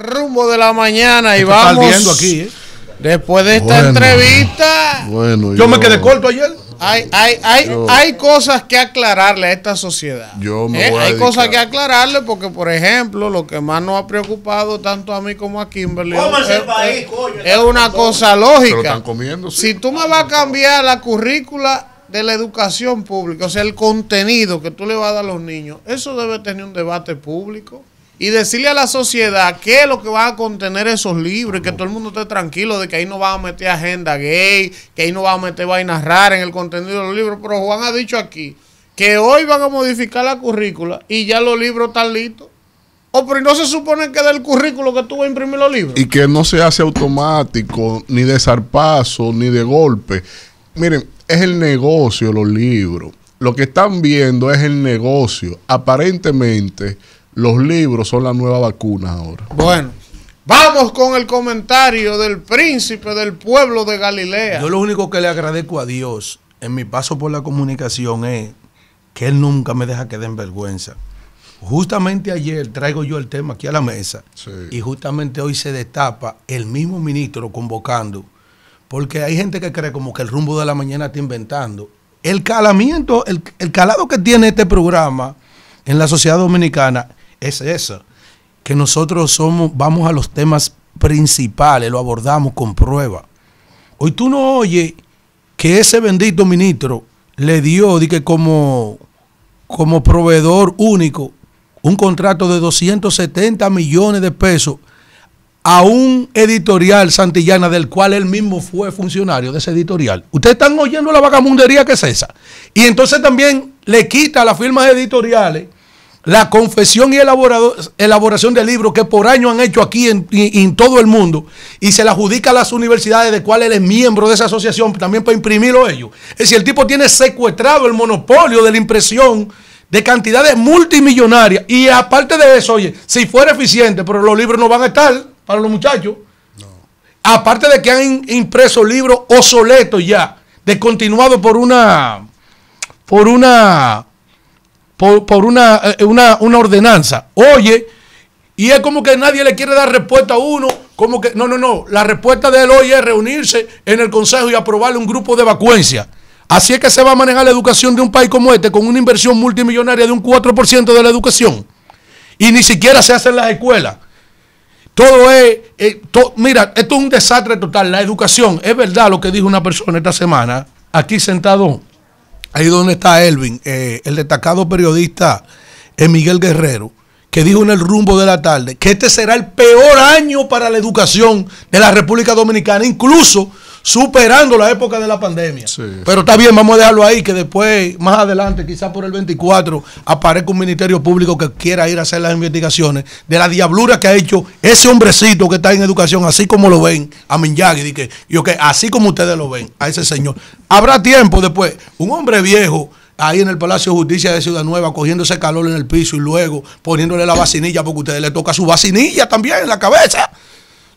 rumbo de la mañana y vamos. aquí, ¿eh? Después de esta entrevista. yo, me quedé corto ayer. Hay, hay, hay, hay cosas que aclararle a esta sociedad. Yo ¿eh? hay cosas que aclararle porque, por ejemplo, lo que más nos ha preocupado tanto a mí como a Kimberly es, una cosa lógica. Si tú me vas a cambiar la currícula de la educación pública, o sea, el contenido que tú le vas a dar a los niños, eso debe tener un debate público y decirle a la sociedad qué es lo que va a contener esos libros y que todo el mundo esté tranquilo de que ahí no va a meter agenda gay, que ahí no va a meter vainas raras en el contenido de los libros. Pero Juan ha dicho aquí que hoy van a modificar la currícula y ya los libros están listos. O pero no se supone que del currículo que tú vas a imprimir los libros. Y que no se hace automático, ni de zarpazo, ni de golpe. Miren, es el negocio los libros. Lo que están viendo es el negocio. Aparentemente los libros son la nueva vacuna ahora. Bueno, vamos con el comentario del príncipe del pueblo de Galilea. Yo lo único que le agradezco a Dios en mi paso por la comunicación es que Él nunca me deja que en vergüenza. Justamente ayer traigo yo el tema aquí a la mesa y justamente hoy se destapa el mismo ministro convocando, porque hay gente que cree como que el rumbo de la mañana está inventando. El calamiento, el, el calado que tiene este programa en la sociedad dominicana es eso, que nosotros somos, vamos a los temas principales, lo abordamos con prueba. Hoy tú no oyes que ese bendito ministro le dio que como, como proveedor único un contrato de 270 millones de pesos a un editorial santillana del cual él mismo fue funcionario de ese editorial. Ustedes están oyendo la vagamundería que es esa. Y entonces también le quita las firmas editoriales la confesión y elaboración de libros que por año han hecho aquí en, todo el mundo y se la adjudica a las universidades de cuál él es miembro de esa asociación también para imprimirlo ellos. Es decir, el tipo tiene secuestrado el monopolio de la impresión de cantidades multimillonarias y aparte de eso, oye, si fuera eficiente, pero los libros no van a estar para los muchachos. Aparte de que han impreso libros obsoletos ya, descontinuados por una por una por, eh, una, ordenanza. Oye, y es como que nadie le quiere dar respuesta a uno, como que, no, no, no, la respuesta de él hoy es reunirse en el Consejo y aprobarle un grupo de vacuencia. Así es que se va a manejar la educación de un país como este, con una inversión multimillonaria de un 4% de la educación. Y ni siquiera se hacen las escuelas. Todo es, eh, mira, esto es un desastre total. La educación, es verdad lo que dijo una persona esta semana, aquí sentado ahí donde está Elvin, eh, el destacado periodista eh, Miguel Guerrero, que dijo en el rumbo de la tarde que este será el peor año para la educación de la República Dominicana, incluso superando la época de la pandemia. Pero está bien, vamos a dejarlo ahí, que después, más adelante, quizás por el 24, aparezca un ministerio público que quiera ir a hacer las investigaciones de la diablura que ha hecho ese hombrecito que está en educación, así como lo ven, a Minyagui, que, yo que así como ustedes lo ven, a ese señor. Habrá tiempo después, un hombre viejo ahí en el Palacio de Justicia de Ciudad Nueva, cogiendo ese calor en el piso y luego poniéndole la vacinilla, porque ustedes le toca su vacinilla también en la cabeza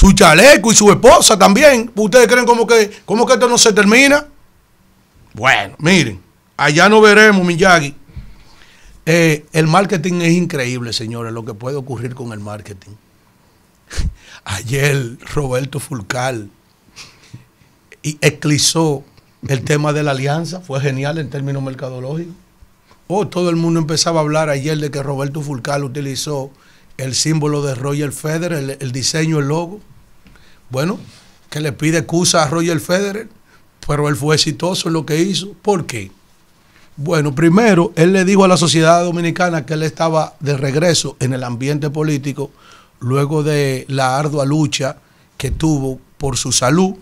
su chaleco y su esposa también. ¿Ustedes creen como que, que esto no se termina? Bueno, miren, allá no veremos, Miyagi. Eh, el marketing es increíble, señores, lo que puede ocurrir con el marketing. Ayer Roberto Fulcal y el tema de la alianza, fue genial en términos mercadológicos. Oh, todo el mundo empezaba a hablar ayer de que Roberto Fulcal utilizó el símbolo de Roger Federer, el diseño, el logo. Bueno, que le pide excusa a Roger Federer, pero él fue exitoso en lo que hizo. ¿Por qué? Bueno, primero, él le dijo a la sociedad dominicana que él estaba de regreso en el ambiente político luego de la ardua lucha que tuvo por su salud.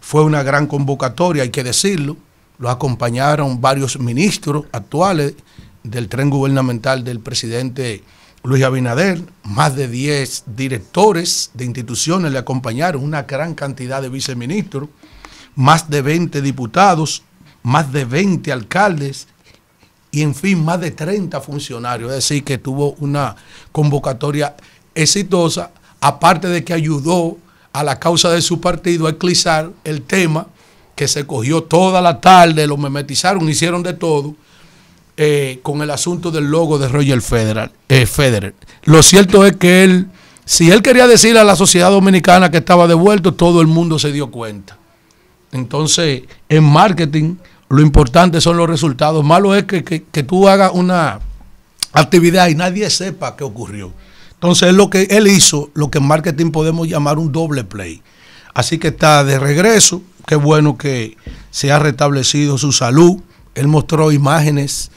Fue una gran convocatoria, hay que decirlo. Lo acompañaron varios ministros actuales del tren gubernamental del presidente Luis Abinader, más de 10 directores de instituciones le acompañaron, una gran cantidad de viceministros, más de 20 diputados, más de 20 alcaldes y en fin, más de 30 funcionarios. Es decir, que tuvo una convocatoria exitosa, aparte de que ayudó a la causa de su partido a eclipsar el tema que se cogió toda la tarde, lo memetizaron, hicieron de todo eh, con el asunto del logo de Roger eh, Federer, Lo cierto es que él, si él quería decir a la sociedad dominicana que estaba devuelto, todo el mundo se dio cuenta. Entonces, en marketing, lo importante son los resultados. Malo es que, que, tú hagas una actividad y nadie sepa qué ocurrió. Entonces, lo que él hizo, lo que en marketing podemos llamar un doble play. Así que está de regreso. Qué bueno que se ha restablecido su salud. Él mostró imágenes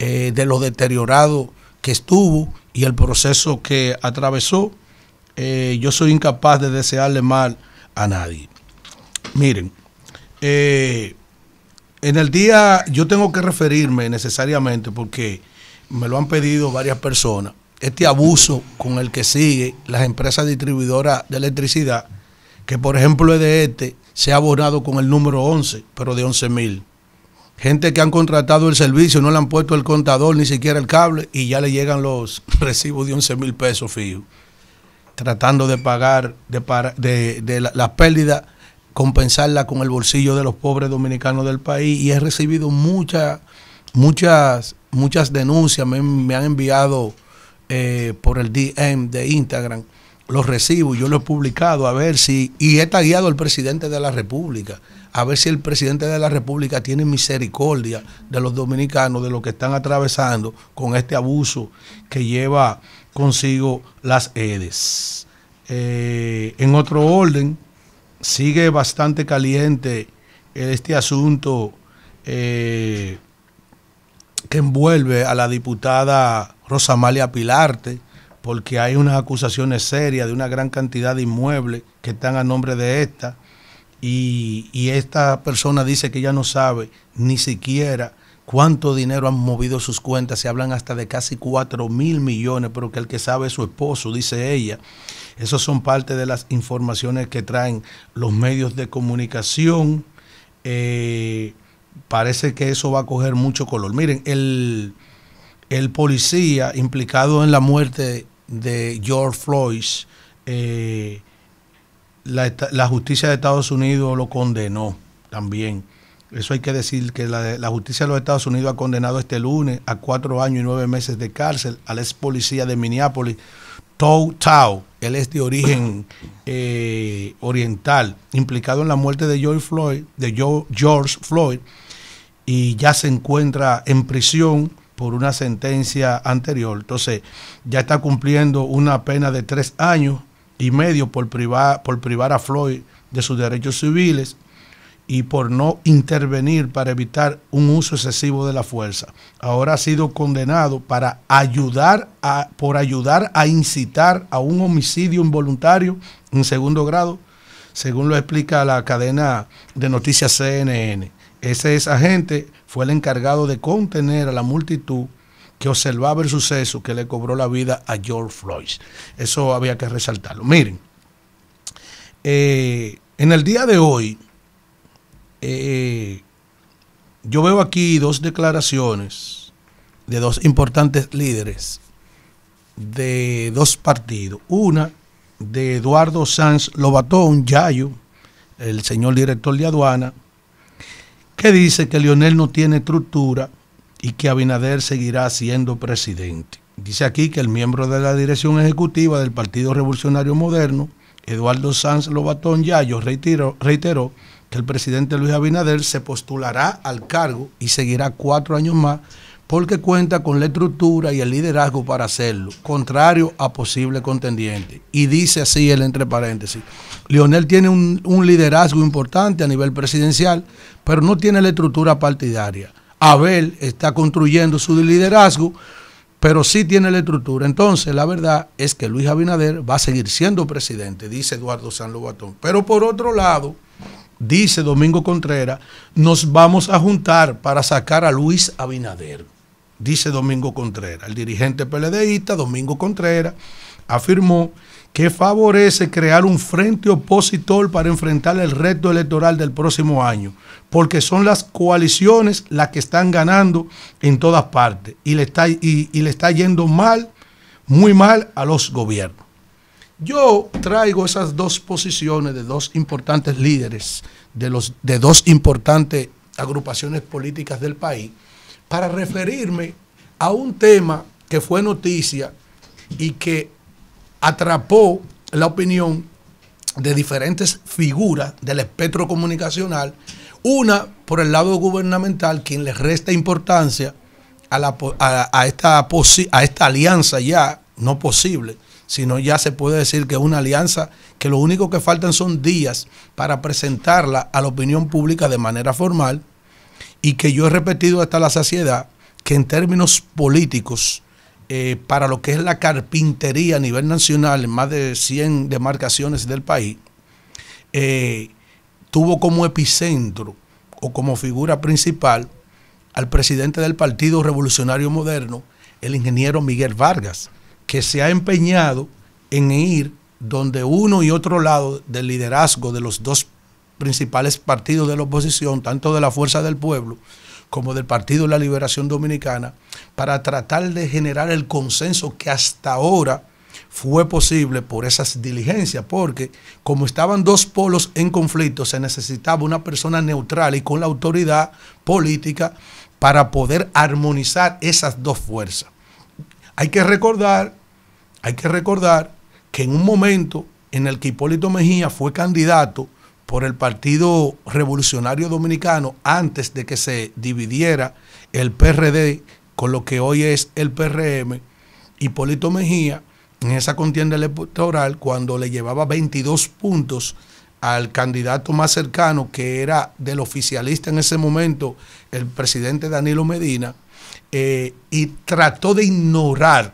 eh, de lo deteriorado que estuvo y el proceso que atravesó. Eh, yo soy incapaz de desearle mal a nadie. Miren, eh, en el día yo tengo que referirme necesariamente porque me lo han pedido varias personas. Este abuso con el que sigue las empresas distribuidoras de electricidad, que por ejemplo es de este, se ha abonado con el número 11, pero de 11.000. mil gente que han contratado el servicio, no le han puesto el contador, ni siquiera el cable, y ya le llegan los recibos de 11 mil pesos fijos, tratando de pagar de, de, de la, pérdida, compensarla con el bolsillo de los pobres dominicanos del país, y he recibido muchas, muchas, muchas denuncias, me, han enviado eh, por el DM de Instagram los recibo, yo lo he publicado, a ver si, y he tagueado al presidente de la República, a ver si el presidente de la República tiene misericordia de los dominicanos, de lo que están atravesando con este abuso que lleva consigo las EDES. Eh, en otro orden, sigue bastante caliente este asunto eh, que envuelve a la diputada Rosamalia Pilarte porque hay unas acusaciones serias de una gran cantidad de inmuebles que están a nombre de esta y, esta persona dice que ya no sabe ni siquiera cuánto dinero han movido sus cuentas, se hablan hasta de casi 4 mil millones, pero que el que sabe es su esposo, dice ella. Esas son parte de las informaciones que traen los medios de comunicación. Eh, parece que eso va a coger mucho color. Miren, el, el policía implicado en la muerte de George Floyd, eh, la, justicia de Estados Unidos lo condenó también. Eso hay que decir que la, justicia de los Estados Unidos ha condenado este lunes a cuatro años y nueve meses de cárcel al ex policía de Minneapolis, Tou Tao. Él es de origen eh, oriental, implicado en la muerte de Floyd, de George Floyd, y ya se encuentra en prisión por una sentencia anterior. Entonces, ya está cumpliendo una pena de tres años y medio por privar, por privar a Floyd de sus derechos civiles y por no intervenir para evitar un uso excesivo de la fuerza. Ahora ha sido condenado para ayudar a, por ayudar a incitar a un homicidio involuntario en segundo grado, según lo explica la cadena de noticias CNN. Ese es agente fue el encargado de contener a la multitud que observaba el suceso que le cobró la vida a George Floyd. Eso había que resaltarlo. Miren, eh, en el día de hoy, eh, yo veo aquí dos declaraciones de dos importantes líderes de dos partidos. Una de Eduardo Sanz Lobatón, Yayo, el señor director de aduana, que dice que Lionel no tiene estructura y que Abinader seguirá siendo presidente. Dice aquí que el miembro de la dirección ejecutiva del Partido Revolucionario Moderno, Eduardo Sanz Lobatón Yayo, reiteró que el presidente Luis Abinader se postulará al cargo y seguirá cuatro años más porque cuenta con la estructura y el liderazgo para hacerlo, contrario a posible contendiente. Y dice así el entre paréntesis, Lionel tiene un, un liderazgo importante a nivel presidencial, pero no tiene la estructura partidaria. Abel está construyendo su liderazgo, pero sí tiene la estructura. Entonces, la verdad es que Luis Abinader va a seguir siendo presidente, dice Eduardo San Lobatón. Pero por otro lado, dice Domingo Contreras, nos vamos a juntar para sacar a Luis Abinader dice Domingo Contreras. El dirigente PLDista, Domingo Contreras, afirmó que favorece crear un frente opositor para enfrentar el reto electoral del próximo año, porque son las coaliciones las que están ganando en todas partes y le está, y, le está yendo mal, muy mal a los gobiernos. Yo traigo esas dos posiciones de dos importantes líderes, de, los, de dos importantes agrupaciones políticas del país, para referirme a un tema que fue noticia y que atrapó la opinión de diferentes figuras del espectro comunicacional, una por el lado gubernamental, quien le resta importancia a, esta, esta alianza ya no posible, sino ya se puede decir que es una alianza que lo único que faltan son días para presentarla a la opinión pública de manera formal, y que yo he repetido hasta la saciedad, que en términos políticos, eh, para lo que es la carpintería a nivel nacional, en más de 100 demarcaciones del país, eh, tuvo como epicentro o como figura principal al presidente del Partido Revolucionario Moderno, el ingeniero Miguel Vargas, que se ha empeñado en ir donde uno y otro lado del liderazgo de los dos principales partidos de la oposición, tanto de la Fuerza del Pueblo como del Partido de la Liberación Dominicana, para tratar de generar el consenso que hasta ahora fue posible por esas diligencias, porque como estaban dos polos en conflicto, se necesitaba una persona neutral y con la autoridad política para poder armonizar esas dos fuerzas. Hay que recordar, hay que recordar que en un momento en el que Hipólito Mejía fue candidato por el Partido Revolucionario Dominicano antes de que se dividiera el PRD con lo que hoy es el PRM, Hipólito Mejía, en esa contienda electoral, cuando le llevaba 22 puntos al candidato más cercano, que era del oficialista en ese momento, el presidente Danilo Medina, eh, y trató de ignorar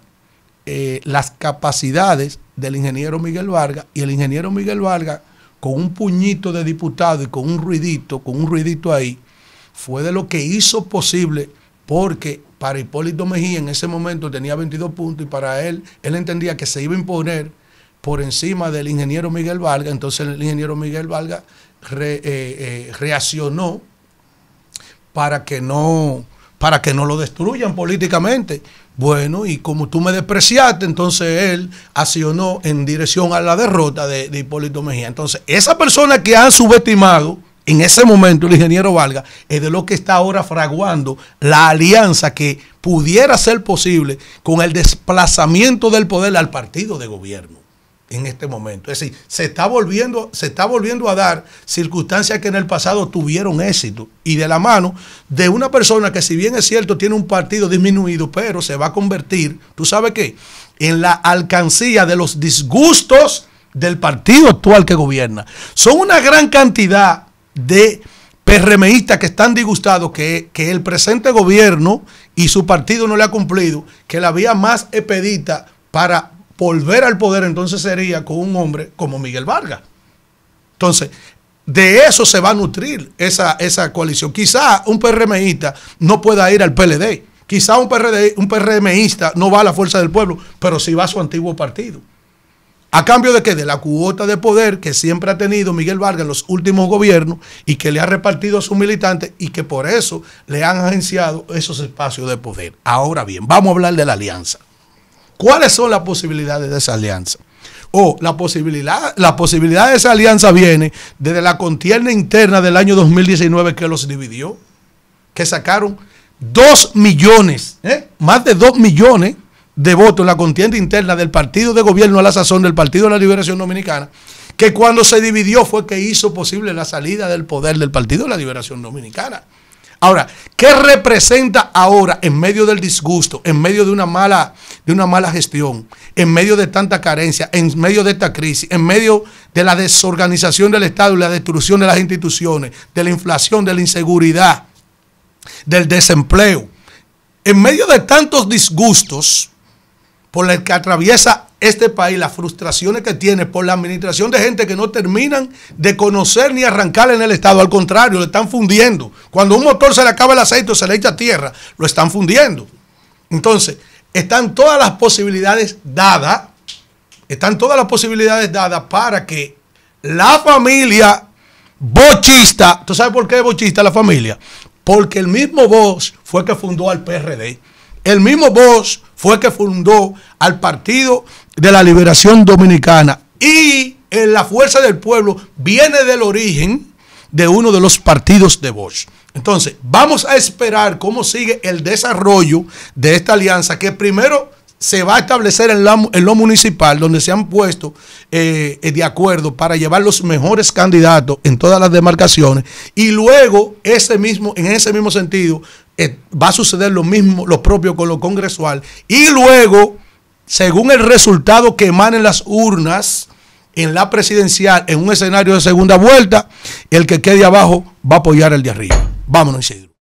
eh, las capacidades del ingeniero Miguel Vargas, y el ingeniero Miguel Vargas con un puñito de diputado y con un ruidito, con un ruidito ahí, fue de lo que hizo posible porque para Hipólito Mejía en ese momento tenía 22 puntos y para él, él entendía que se iba a imponer por encima del ingeniero Miguel Valga, entonces el ingeniero Miguel Valga eh, eh, reaccionó para que no para que no lo destruyan políticamente. Bueno, y como tú me despreciaste, entonces él accionó en dirección a la derrota de, Hipólito Mejía. Entonces, esa persona que han subestimado en ese momento, el ingeniero Valga, es de lo que está ahora fraguando la alianza que pudiera ser posible con el desplazamiento del poder al partido de gobierno en este momento. Es decir, se está volviendo, se está volviendo a dar circunstancias que en el pasado tuvieron éxito y de la mano de una persona que si bien es cierto tiene un partido disminuido, pero se va a convertir, ¿tú sabes qué? En la alcancía de los disgustos del partido actual que gobierna. Son una gran cantidad de PRMistas que están disgustados que, que el presente gobierno y su partido no le ha cumplido, que la vía más expedita para volver al poder entonces sería con un hombre como Miguel Vargas. Entonces, de eso se va a nutrir esa, esa coalición. Quizá un PRMista no pueda ir al PLD. Quizá un, un PRMista no va a la fuerza del pueblo, pero sí va a su antiguo partido. ¿A cambio de qué? De la cuota de poder que siempre ha tenido Miguel Vargas en los últimos gobiernos y que le ha repartido a sus militantes y que por eso le han agenciado esos espacios de poder. Ahora bien, vamos a hablar de la alianza. ¿Cuáles son las posibilidades de esa alianza? O la posibilidad, la posibilidad de esa alianza viene desde la contienda interna del año 2019 que los dividió, que sacaron 2 millones, ¿eh? más de 2 millones de votos en la contienda interna del partido de gobierno a la sazón del Partido de la Liberación Dominicana, que cuando se dividió fue que hizo posible la salida del poder del Partido de la Liberación Dominicana. Ahora, ¿qué representa ahora en medio del disgusto, en medio de una mala, de una mala gestión, en medio de tanta carencia, en medio de esta crisis, en medio de la desorganización del Estado y la destrucción de las instituciones, de la inflación, de la inseguridad, del desempleo? En medio de tantos disgustos, por el que atraviesa este país, las frustraciones que tiene por la administración de gente que no terminan de conocer ni arrancar en el Estado. Al contrario, le están fundiendo. Cuando un motor se le acaba el aceite o se le echa tierra, lo están fundiendo. Entonces, están todas las posibilidades dadas, están todas las posibilidades dadas para que la familia bochista, ¿tú sabes por qué es bochista la familia? Porque el mismo Bosch fue que fundó al PRD. El mismo Bosch fue que fundó al Partido de la Liberación Dominicana y en la Fuerza del Pueblo viene del origen de uno de los partidos de Bosch. Entonces, vamos a esperar cómo sigue el desarrollo de esta alianza que primero se va a establecer en, lo municipal, donde se han puesto eh, de acuerdo para llevar los mejores candidatos en todas las demarcaciones, y luego ese mismo, en ese mismo sentido eh, va a suceder lo mismo, lo propio con lo congresual. Y luego, según el resultado que emanen las urnas en la presidencial, en un escenario de segunda vuelta, el que quede abajo va a apoyar al de arriba. Vámonos, Isidro.